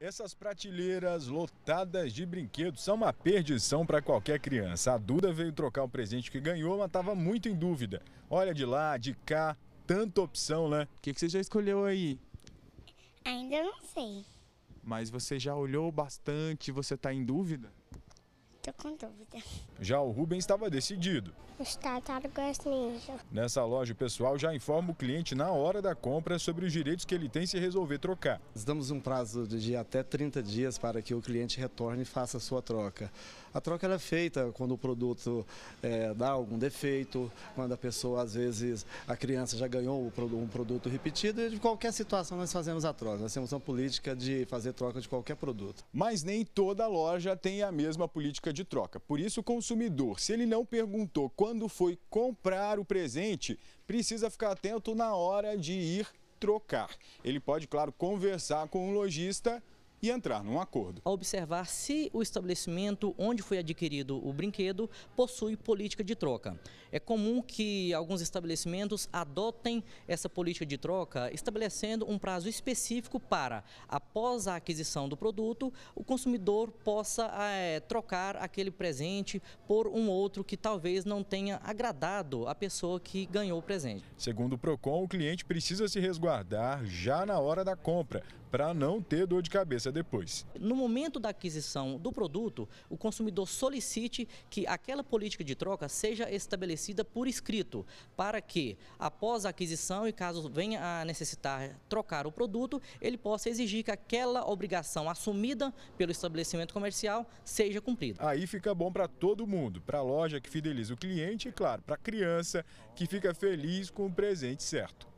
Essas prateleiras lotadas de brinquedos são uma perdição para qualquer criança. A Duda veio trocar o presente que ganhou, mas estava muito em dúvida. Olha de lá, de cá, tanta opção, né? O que, que você já escolheu aí? Ainda não sei. Mas você já olhou bastante, você está em dúvida? com dúvida. Já o Rubens estava decidido. Os tartarugas ninja. Nessa loja, o pessoal já informa o cliente na hora da compra sobre os direitos que ele tem se resolver trocar. Damos um prazo de até 30 dias para que o cliente retorne e faça a sua troca. A troca é feita quando o produto é, dá algum defeito, quando a pessoa, às vezes, a criança já ganhou um produto repetido e de qualquer situação nós fazemos a troca. Nós temos uma política de fazer troca de qualquer produto. Mas nem toda loja tem a mesma política de de troca. Por isso, o consumidor, se ele não perguntou quando foi comprar o presente, precisa ficar atento na hora de ir trocar. Ele pode, claro, conversar com o lojista e entrar num acordo. A observar se o estabelecimento onde foi adquirido o brinquedo possui política de troca. É comum que alguns estabelecimentos adotem essa política de troca, estabelecendo um prazo específico para, após a aquisição do produto, o consumidor possa é, trocar aquele presente por um outro que talvez não tenha agradado a pessoa que ganhou o presente. Segundo o Procon, o cliente precisa se resguardar já na hora da compra para não ter dor de cabeça depois. No momento da aquisição do produto, o consumidor solicite que aquela política de troca seja estabelecida por escrito, para que após a aquisição e caso venha a necessitar trocar o produto, ele possa exigir que aquela obrigação assumida pelo estabelecimento comercial seja cumprida. Aí fica bom para todo mundo, para a loja que fideliza o cliente e, claro, para a criança que fica feliz com o presente certo.